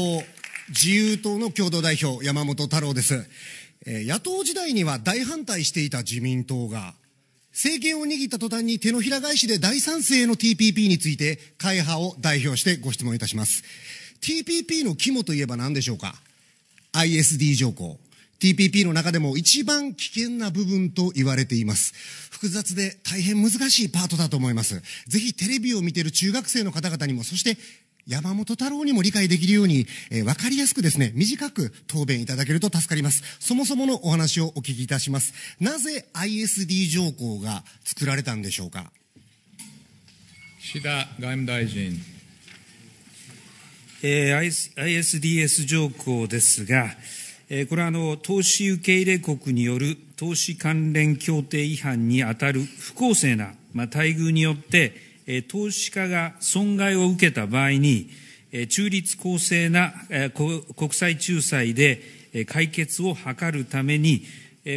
党、自由党の共同代表、山本太郎です。えー、野党時代には大反対していた自民党が、政権を握った途端に手のひら返しで大賛成の TPP について、会派を代表してご質問いたします。TPP の肝といえば何でしょうか ?ISD 条項。TPP の中でも一番危険な部分と言われています。複雑で大変難しいパートだと思います。ぜひテレビを見ている中学生の方々にも、そして山本太郎にも理解できるように、えー、分かりやすくですね、短く答弁いただけると助かります。そもそものお話をお聞きいたします。なぜ ISD 条項が作られたんでしょうか。岸田外務大臣。えー、ISDS 条項ですが、えー、これはあの投資受け入れ国による投資関連協定違反に当たる不公正な、まあ、待遇によって、投資家が損害を受けた場合に、中立公正な国際仲裁で解決を図るために、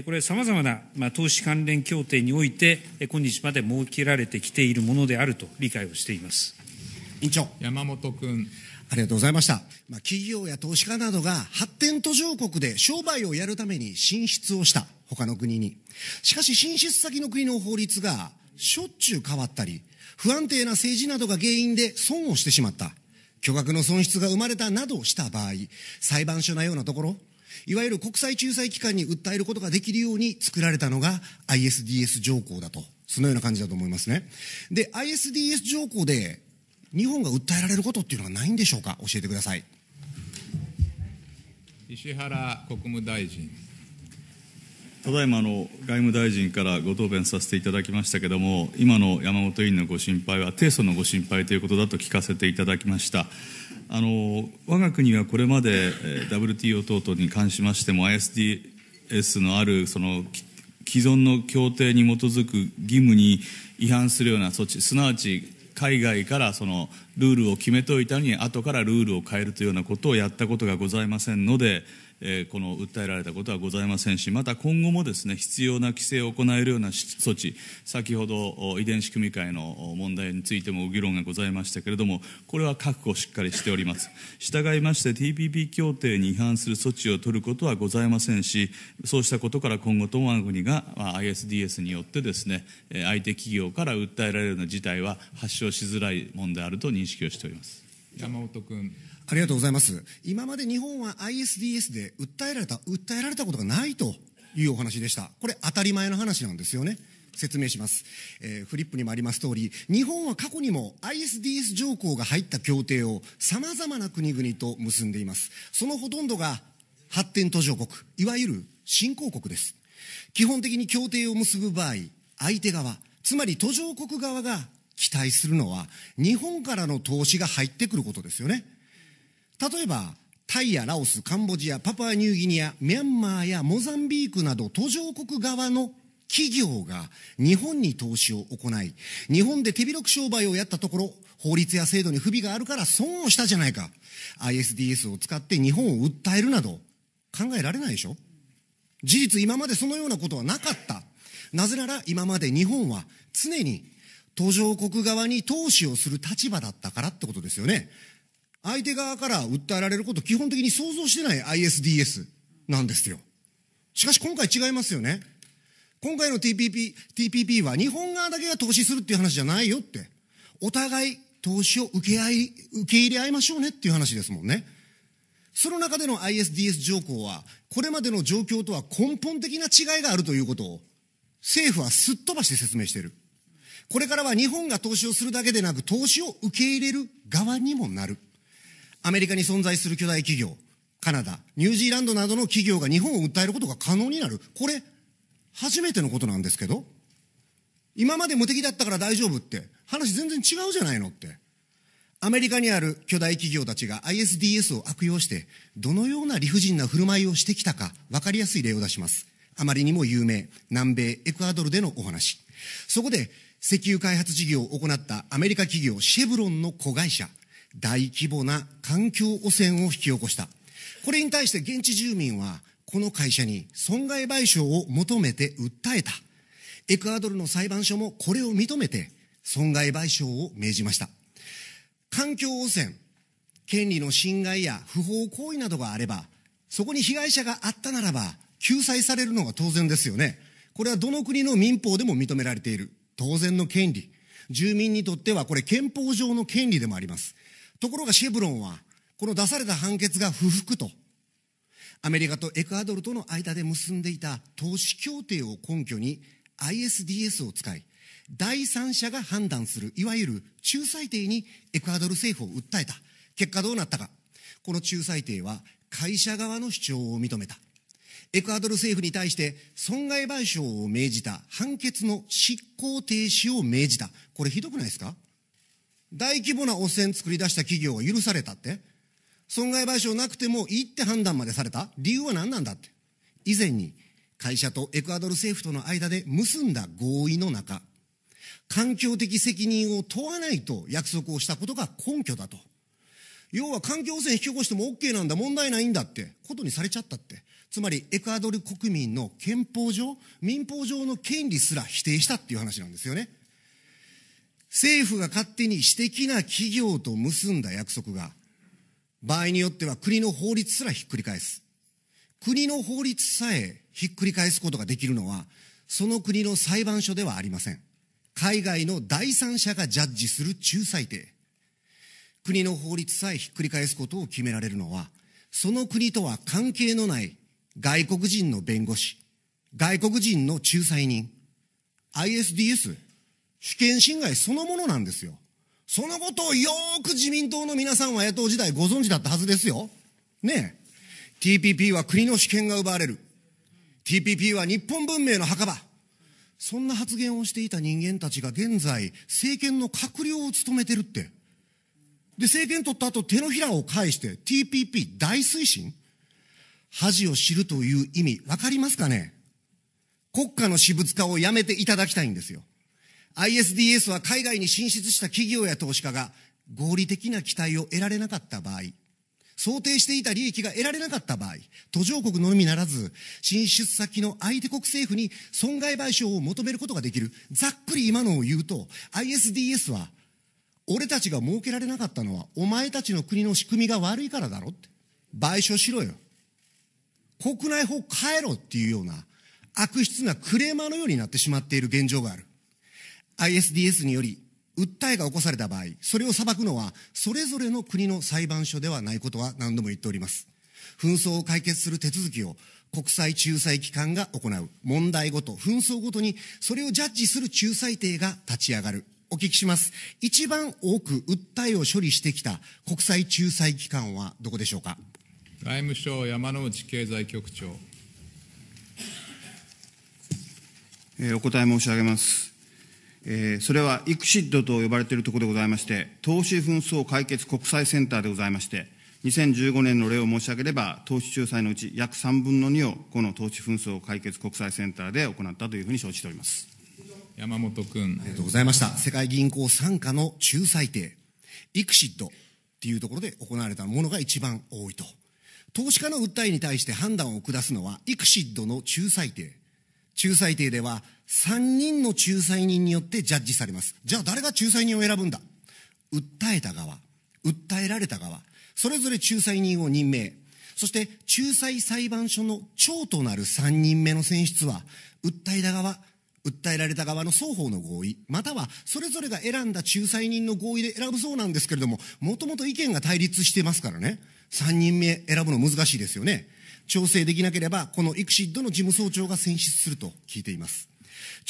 これ、さまざまな投資関連協定において、今日まで設けられてきているものであると理解をしています委員長。山本君ありがとうございました。まあ、企業や投資家などが発展途上国で商売をやるために進出をした他の国に。しかし進出先の国の法律がしょっちゅう変わったり、不安定な政治などが原因で損をしてしまった、巨額の損失が生まれたなどした場合、裁判所のようなところ、いわゆる国際仲裁機関に訴えることができるように作られたのが ISDS 条項だと。そのような感じだと思いますね。で、ISDS 条項で日本が訴えられることっていうのはないんでしょうか教えてください。石原国務大臣。ただいまの外務大臣からご答弁させていただきましたけれども、今の山本委員のご心配は、提訴のご心配ということだと聞かせていただきました。あの我が国はこれまで WTO 等々に関しましても ISDS のあるその既存の協定に基づく義務に違反するような措置すなわち海外からそのルールを決めておいたのに後からルールを変えるというようなことをやったことがございませんのでこの訴えられたことはございませんし、また今後もですね、必要な規制を行えるような措置、先ほど遺伝子組み換えの問題についても議論がございましたけれども、これは確保しっかりしております。従いまして、TPP 協定に違反する措置を取ることはございませんし、そうしたことから今後とも我が国が ISDS によってですね、相手企業から訴えられるような事態は発症しづらいものであると認識をしております。山本君。ありがとうございます。今まで日本は ISDS で訴えられた、訴えられたことがないというお話でした。これ当たり前の話なんですよね。説明します、えー、フリップにもあります通り日本は過去にも ISDS 条項が入った協定をさまざまな国々と結んでいますそのほとんどが発展途上国いわゆる新興国です基本的に協定を結ぶ場合相手側つまり途上国側が期待するのは日本からの投資が入ってくることですよね例えばタイやラオスカンボジアパプアニューギニアミャンマーやモザンビークなど途上国側の企業が日本に投資を行い日本で手広く商売をやったところ法律や制度に不備があるから損をしたじゃないか ISDS を使って日本を訴えるなど考えられないでしょ事実今までそのようなことはなかったなぜなら今まで日本は常に途上国側に投資をする立場だったからってことですよね。相手側から訴えられること基本的に想像してない ISDS なんですよ。しかし今回違いますよね。今回の TPP、TPP は日本側だけが投資するっていう話じゃないよって。お互い投資を受け合い、受け入れ合いましょうねっていう話ですもんね。その中での ISDS 条項は、これまでの状況とは根本的な違いがあるということを、政府はすっ飛ばして説明している。これからは日本が投資をするだけでなく、投資を受け入れる側にもなる。アメリカに存在する巨大企業、カナダ、ニュージーランドなどの企業が日本を訴えることが可能になる。これ、初めてのことなんですけど、今まで無敵だったから大丈夫って、話全然違うじゃないのって。アメリカにある巨大企業たちが ISDS を悪用して、どのような理不尽な振る舞いをしてきたか、わかりやすい例を出します。あまりにも有名、南米エクアドルでのお話。そこで、石油開発事業を行ったアメリカ企業シェブロンの子会社、大規模な環境汚染を引き起こした。これに対して現地住民は、この会社に損害賠償を求めて訴えた。エクアドルの裁判所もこれを認めて、損害賠償を命じました。環境汚染、権利の侵害や不法行為などがあれば、そこに被害者があったならば、救済されるのが当然ですよね。これはどの国の民法でも認められている。当然の権利。住民にとってはこれ憲法上の権利でもあります。ところがシェブロンは、この出された判決が不服と、アメリカとエクアドルとの間で結んでいた投資協定を根拠に ISDS を使い、第三者が判断する、いわゆる仲裁廷にエクアドル政府を訴えた。結果どうなったか。この仲裁廷は会社側の主張を認めた。エクアドル政府に対して損害賠償を命じた判決の執行停止を命じた。これひどくないですか大規模な汚染作り出した企業が許されたって、損害賠償なくてもいいって判断までされた理由は何なんだって。以前に会社とエクアドル政府との間で結んだ合意の中、環境的責任を問わないと約束をしたことが根拠だと。要は環境汚染引き起こしても OK なんだ、問題ないんだってことにされちゃったって。つまりエクアドル国民の憲法上、民法上の権利すら否定したっていう話なんですよね。政府が勝手に私的な企業と結んだ約束が、場合によっては国の法律すらひっくり返す。国の法律さえひっくり返すことができるのは、その国の裁判所ではありません。海外の第三者がジャッジする仲裁定。国の法律さえひっくり返すことを決められるのは、その国とは関係のない外国人の弁護士、外国人の仲裁人、ISDS、主権侵害そのものなんですよ。そのことをよーく自民党の皆さんは野党時代ご存知だったはずですよ。ねえ。TPP は国の主権が奪われる。TPP は日本文明の墓場。そんな発言をしていた人間たちが現在、政権の閣僚を務めてるって。で、政権取った後手のひらを返して TPP 大推進恥を知るという意味、わかりますかね国家の私物化をやめていただきたいんですよ。ISDS は海外に進出した企業や投資家が合理的な期待を得られなかった場合、想定していた利益が得られなかった場合、途上国のみならず、進出先の相手国政府に損害賠償を求めることができる。ざっくり今のを言うと、ISDS は、俺たちが設けられなかったのは、お前たちの国の仕組みが悪いからだろって。賠償しろよ。国内法変えろっていうような、悪質なクレーマーのようになってしまっている現状がある。ISDS により訴えが起こされた場合、それを裁くのはそれぞれの国の裁判所ではないことは何度も言っております。紛争を解決する手続きを国際仲裁機関が行う問題ごと、紛争ごとにそれをジャッジする仲裁廷が立ち上がる。お聞きします。一番多く訴えを処理してきた国際仲裁機関はどこでしょうか外務省山内経済局長。えお答え申し上げます。えー、それはイクシッドと呼ばれているところでございまして、投資紛争解決国際センターでございまして、2015年の例を申し上げれば、投資仲裁のうち約3分の2をこの投資紛争解決国際センターで行ったというふうに承知しております山本君。ありがとうございました。世界銀行傘下の仲裁廷、イクシッドっていうところで行われたものが一番多いと。投資家の訴えに対して判断を下すのは、イクシッドの仲裁廷。仲裁廷では3人の仲裁人によってジャッジされます。じゃあ誰が仲裁人を選ぶんだ訴えた側、訴えられた側、それぞれ仲裁人を任命。そして仲裁裁判所の長となる3人目の選出は、訴えた側、訴えられた側の双方の合意、またはそれぞれが選んだ仲裁人の合意で選ぶそうなんですけれども、もともと意見が対立してますからね、3人目選ぶの難しいですよね。調整できなければ、このイクシッドの事務総長が選出すると聞いています。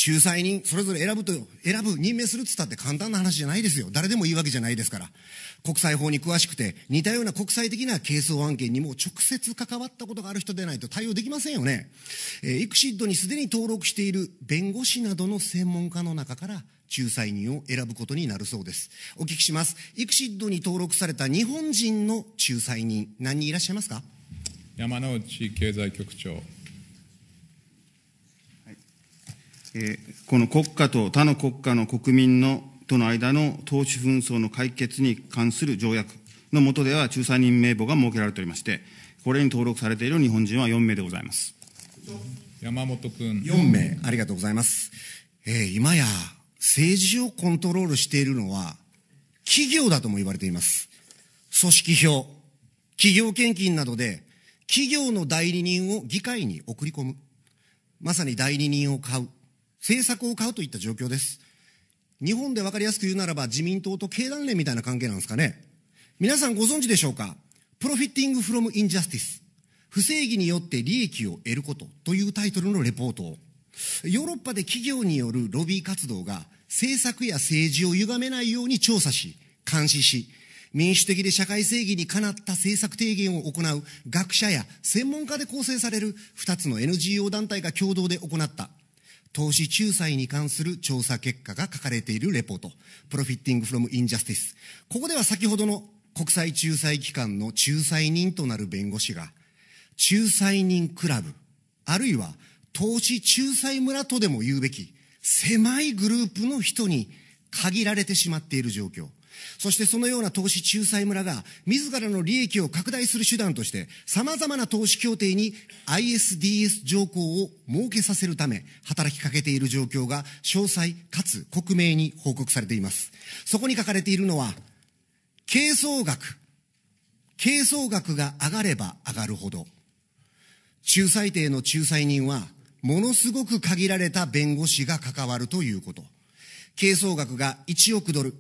仲裁人、それぞれ選ぶと、選ぶ、任命するって言ったって簡単な話じゃないですよ。誰でもいいわけじゃないですから。国際法に詳しくて、似たような国際的な係争案件にも直接関わったことがある人でないと対応できませんよね。えー、イクシッドにすでに登録している弁護士などの専門家の中から、仲裁人を選ぶことになるそうです。お聞きします。イクシッドに登録された日本人の仲裁人、何人いらっしゃいますか山内経済局長。はいえー、この国家と他の国家の国民のとの間の投資紛争の解決に関する条約の下では、仲裁人名簿が設けられておりまして、これに登録されている日本人は4名でございます。山本君。4名、ありがとうございます。えー、今や、政治をコントロールしているのは、企業だとも言われています。組織票、企業献金などで企業の代理人を議会に送り込む。まさに代理人を買う。政策を買うといった状況です。日本で分かりやすく言うならば自民党と経団連みたいな関係なんですかね。皆さんご存知でしょうかプロフィッティングフロムインジャスティス。不正義によって利益を得ることというタイトルのレポートを。ヨーロッパで企業によるロビー活動が政策や政治を歪めないように調査し、監視し、民主的で社会正義にかなった政策提言を行う学者や専門家で構成される2つの NGO 団体が共同で行った投資仲裁に関する調査結果が書かれているレポート、プロフィッティングフロムインジャスティス。ここでは先ほどの国際仲裁機関の仲裁人となる弁護士が、仲裁人クラブ、あるいは投資仲裁村とでも言うべき、狭いグループの人に限られてしまっている状況。そしてそのような投資仲裁村が自らの利益を拡大する手段として様々な投資協定に ISDS 条項を設けさせるため働きかけている状況が詳細かつ克明に報告されています。そこに書かれているのは、係争額。係争額が上がれば上がるほど、仲裁定の仲裁人はものすごく限られた弁護士が関わるということ。係争額が1億ドル。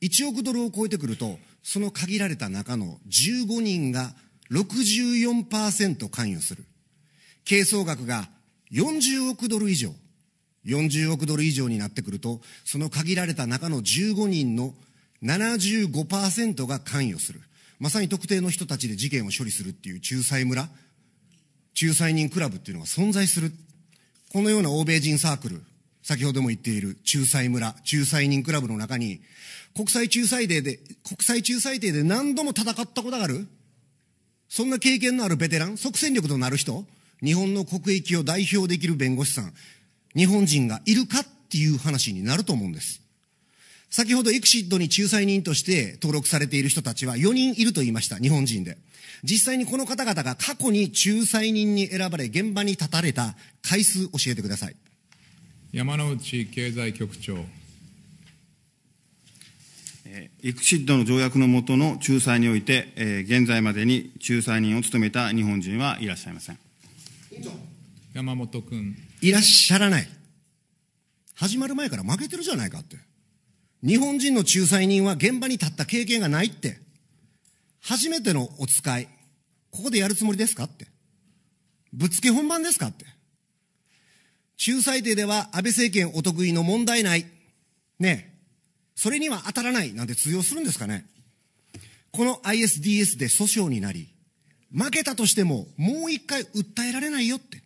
1億ドルを超えてくると、その限られた中の15人が64%関与する。係争額が40億ドル以上。40億ドル以上になってくると、その限られた中の15人の75%が関与する。まさに特定の人たちで事件を処理するっていう仲裁村、仲裁人クラブっていうのが存在する。このような欧米人サークル、先ほども言っている仲裁村、仲裁人クラブの中に、国際仲裁デーで、国際仲裁デーで何度も戦ったことがあるそんな経験のあるベテラン、即戦力となる人、日本の国益を代表できる弁護士さん、日本人がいるかっていう話になると思うんです。先ほどエクシッドに仲裁人として登録されている人たちは4人いると言いました、日本人で。実際にこの方々が過去に仲裁人に選ばれ現場に立たれた回数教えてください。山内経済局長。エクシッドの条約の下の仲裁において、えー、現在までに仲裁人を務めた日本人はいらっしゃいません。山本君。いらっしゃらない。始まる前から負けてるじゃないかって。日本人の仲裁人は現場に立った経験がないって。初めてのお使い、ここでやるつもりですかって。ぶっつけ本番ですかって。仲裁定では安倍政権お得意の問題ない。ねそれには当たらないなんて通用するんですかねこの ISDS で訴訟になり、負けたとしてももう一回訴えられないよって。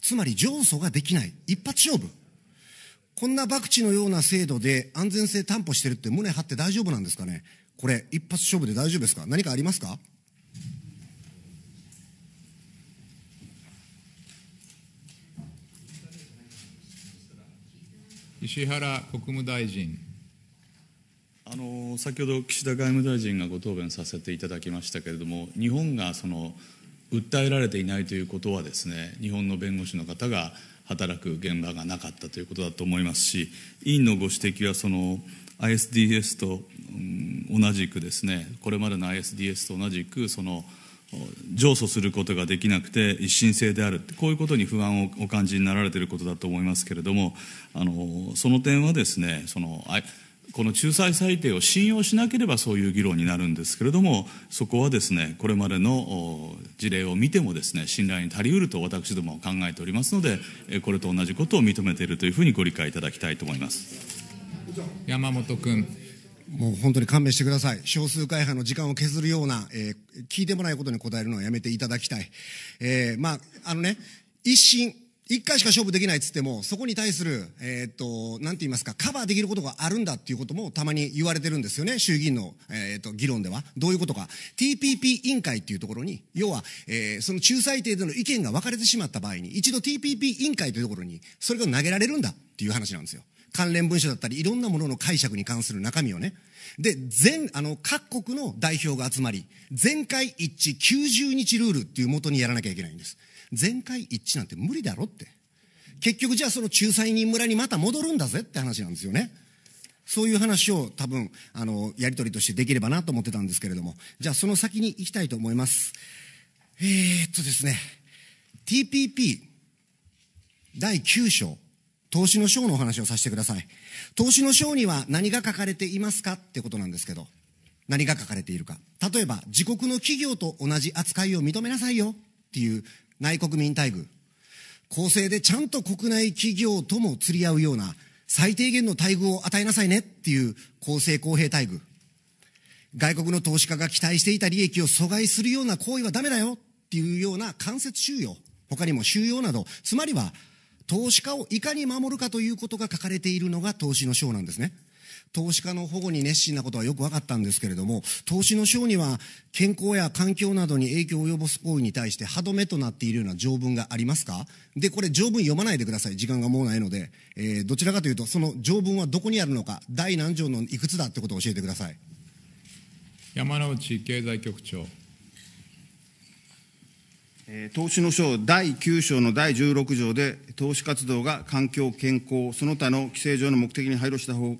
つまり上訴ができない。一発勝負。こんな博打のような制度で安全性担保してるって胸張って大丈夫なんですかねこれ、一発勝負で大丈夫ですか何かありますか石原国務大臣。あの先ほど岸田外務大臣がご答弁させていただきましたけれども、日本がその訴えられていないということはですね、日本の弁護士の方が働く現場がなかったということだと思いますし、委員のご指摘はその ISDS と、うん、同じくですね、これまでの ISDS と同じくその上訴することができなくて一審制であるこういうことに不安をお感じになられていることだと思いますけれどもあのその点はですねそのあこの仲裁裁定を信用しなければそういう議論になるんですけれどもそこはですねこれまでの事例を見てもですね信頼に足りうると私どもは考えておりますのでこれと同じことを認めているというふうにご理解いただきたいと思います山本君。もう本当に勘弁してください。少数会派の時間を削るような、えー、聞いてもないことに答えるのはやめていただきたい。えー、まあ、あのね、一審、一回しか勝負できないっつっても、そこに対する、えー、っと、なんて言いますか、カバーできることがあるんだっていうこともたまに言われてるんですよね、衆議院の、えー、っと、議論では。どういうことか。TPP 委員会っていうところに、要は、えー、その仲裁程での意見が分かれてしまった場合に、一度 TPP 委員会というところに、それが投げられるんだっていう話なんですよ。関連文書だったり、いろんなものの解釈に関する中身をね。で、全、あの、各国の代表が集まり、全会一致90日ルールっていうもとにやらなきゃいけないんです。全会一致なんて無理だろって。結局じゃあその仲裁人村にまた戻るんだぜって話なんですよね。そういう話を多分、あの、やりとりとしてできればなと思ってたんですけれども。じゃあその先に行きたいと思います。えー、っとですね。TPP 第9章。投資の章のお話をさせてください。投資の章には何が書かれていますかってことなんですけど、何が書かれているか。例えば、自国の企業と同じ扱いを認めなさいよっていう内国民待遇。公正でちゃんと国内企業とも釣り合うような最低限の待遇を与えなさいねっていう公正公平待遇。外国の投資家が期待していた利益を阻害するような行為はダメだよっていうような間接収容。他にも収容など、つまりは投資家をいかに守るかということが書かれているのが投資の章なんですね。投資家の保護に熱心なことはよく分かったんですけれども、投資の章には健康や環境などに影響を及ぼす行為に対して歯止めとなっているような条文がありますかで、これ条文読まないでください。時間がもうないので、えー、どちらかというと、その条文はどこにあるのか、第何条のいくつだってことを教えてください。山内経済局長。投資の章第9章の第16条で、投資活動が環境、健康、その他の規制上の目的に配慮した方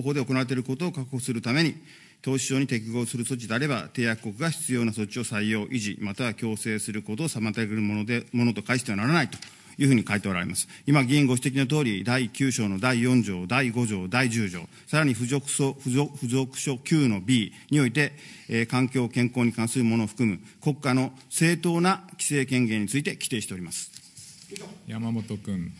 法で行われていることを確保するために、投資商に適合する措置であれば、締約国が必要な措置を採用、維持、または強制することを妨げるものでものと返してはならないと。いうふうに書いておられます。今、議員ご指摘の通り、第9章の第4条、第5条、第10条、さらに付属書付属付属書9の B において、えー、環境健康に関するものを含む国家の正当な規制権限について規定しております。山本君。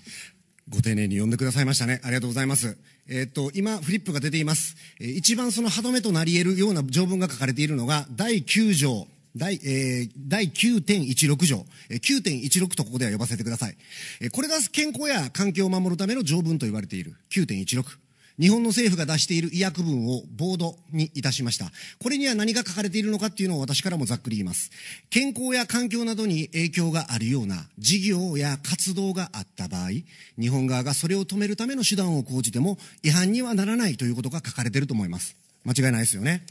ご丁寧に呼んでくださいましたね。ありがとうございます。えっと、今、フリップが出ています。一番その歯止めとなり得るような条文が書かれているのが、第9条第、えー、第9.16条、9.16とここでは呼ばせてください。これが健康や環境を守るための条文と言われている9.16。日本の政府が出している医薬文をボードにいたしました。これには何が書かれているのかっていうのを私からもざっくり言います。健康や環境などに影響があるような事業や活動があった場合、日本側がそれを止めるための手段を講じても違反にはならないということが書かれていると思います。間違いないですよね。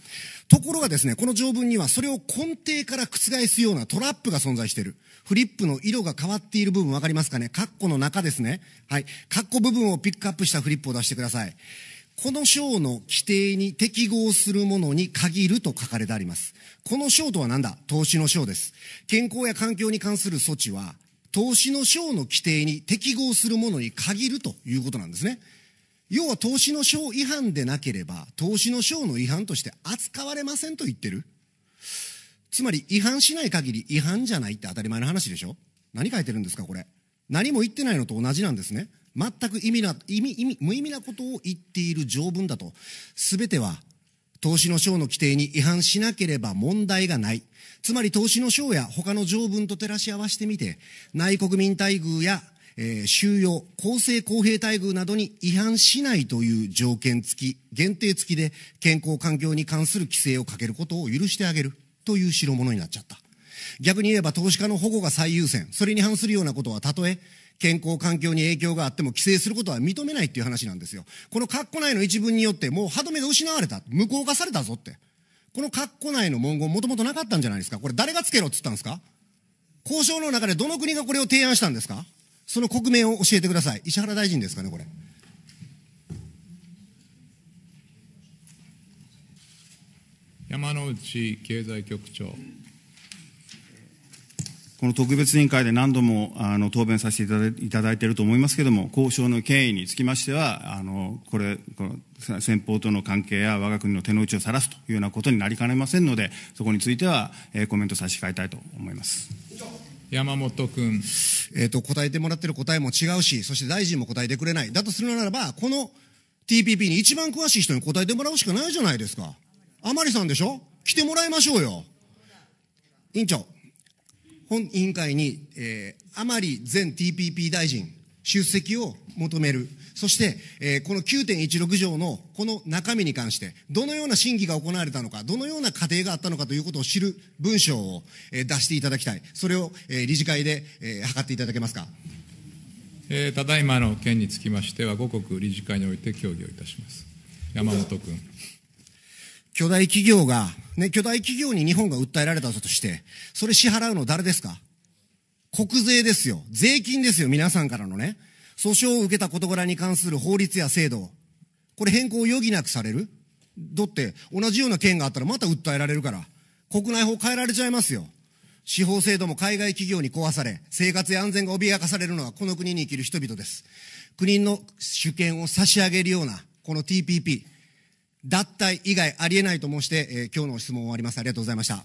ところがですね、この条文にはそれを根底から覆すようなトラップが存在している。フリップの色が変わっている部分わかりますかねカッコの中ですね。はい。カッコ部分をピックアップしたフリップを出してください。この章の規定に適合するものに限ると書かれてあります。この章とは何だ投資の章です。健康や環境に関する措置は、投資の章の規定に適合するものに限るということなんですね。要は投資の章違反でなければ、投資の章の違反として扱われませんと言ってる。つまり違反しない限り違反じゃないって当たり前の話でしょ何書いてるんですか、これ。何も言ってないのと同じなんですね。全く意味な、意味、意味、無意味なことを言っている条文だと。すべては、投資の章の規定に違反しなければ問題がない。つまり投資の章や他の条文と照らし合わせてみて、内国民待遇やえー、収容、公正公平待遇などに違反しないという条件付き、限定付きで健康環境に関する規制をかけることを許してあげるという代物になっちゃった。逆に言えば投資家の保護が最優先、それに反するようなことはたとえ健康環境に影響があっても規制することは認めないっていう話なんですよ。この括弧内の一文によってもう歯止めが失われた、無効化されたぞって。この括弧内の文言もともとなかったんじゃないですか。これ誰がつけろって言ったんですか交渉の中でどの国がこれを提案したんですかその国名を教えてください。石原大臣ですかね、これ。山内経済局長。この特別委員会で何度もあの答弁させていただいていると思いますけれども、交渉の経緯につきましては、あのこれ、この先方との関係や我が国の手の内を晒すというようなことになりかねませんので、そこについては、えー、コメント差し控えたいと思います。山本君。えっ、と、答えてもらってる答えも違うし、そして大臣も答えてくれない。だとするならば、この TPP に一番詳しい人に答えてもらうしかないじゃないですか。甘利さんでしょ来てもらいましょうよ。委員長、本委員会に、えー、あまり前 TPP 大臣出席を求める。そして、えー、この9.16条のこの中身に関して、どのような審議が行われたのか、どのような過程があったのかということを知る文章を、えー、出していただきたい。それを、えー、理事会で、えー、っていただけますか。えー、ただいまの件につきましては、五国理事会において協議をいたします。山本君。巨大企業が、ね、巨大企業に日本が訴えられたとして、それ支払うの誰ですか国税ですよ。税金ですよ、皆さんからのね。訴訟を受けた事柄に関する法律や制度、これ変更を余儀なくされるだって、同じような件があったらまた訴えられるから、国内法変えられちゃいますよ。司法制度も海外企業に壊され、生活や安全が脅かされるのはこの国に生きる人々です。国の主権を差し上げるような、この TPP、脱退以外ありえないと申して、えー、今日の質問を終わります。ありがとうございました。